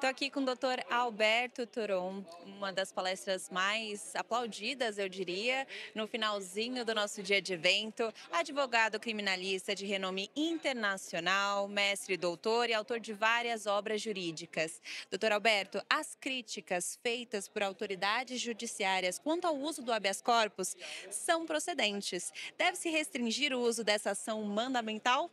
Estou aqui com o Dr. Alberto Turon, uma das palestras mais aplaudidas, eu diria, no finalzinho do nosso dia de evento. Advogado criminalista de renome internacional, mestre doutor e autor de várias obras jurídicas. Dr. Alberto, as críticas feitas por autoridades judiciárias quanto ao uso do habeas corpus são procedentes. Deve-se restringir o uso dessa ação mandamental?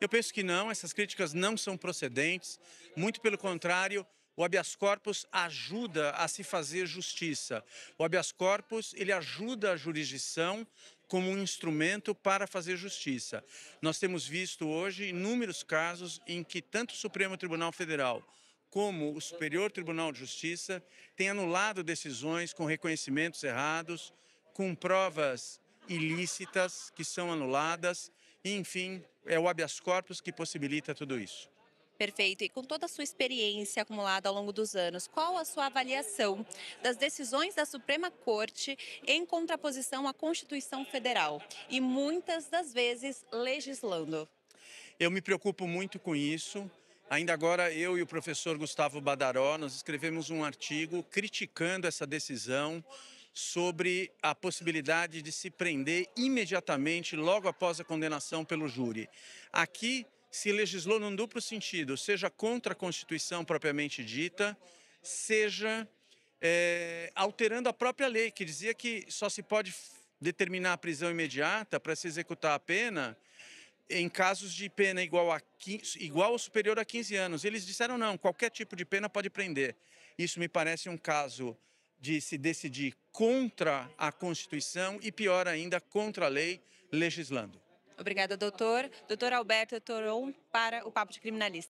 Eu penso que não, essas críticas não são procedentes, muito pelo contrário. O habeas corpus ajuda a se fazer justiça. O habeas corpus, ele ajuda a jurisdição como um instrumento para fazer justiça. Nós temos visto hoje inúmeros casos em que tanto o Supremo Tribunal Federal como o Superior Tribunal de Justiça têm anulado decisões com reconhecimentos errados, com provas ilícitas que são anuladas e, enfim, é o habeas corpus que possibilita tudo isso. Perfeito. E com toda a sua experiência acumulada ao longo dos anos, qual a sua avaliação das decisões da Suprema Corte em contraposição à Constituição Federal e muitas das vezes legislando? Eu me preocupo muito com isso. Ainda agora, eu e o professor Gustavo Badaró, nós escrevemos um artigo criticando essa decisão sobre a possibilidade de se prender imediatamente logo após a condenação pelo júri. Aqui se legislou num duplo sentido, seja contra a Constituição propriamente dita, seja é, alterando a própria lei, que dizia que só se pode determinar a prisão imediata para se executar a pena em casos de pena igual, a 15, igual ou superior a 15 anos. Eles disseram não, qualquer tipo de pena pode prender. Isso me parece um caso de se decidir contra a Constituição e, pior ainda, contra a lei, legislando. Obrigada, doutor. Doutor Alberto Toron, para o Papo de Criminalista.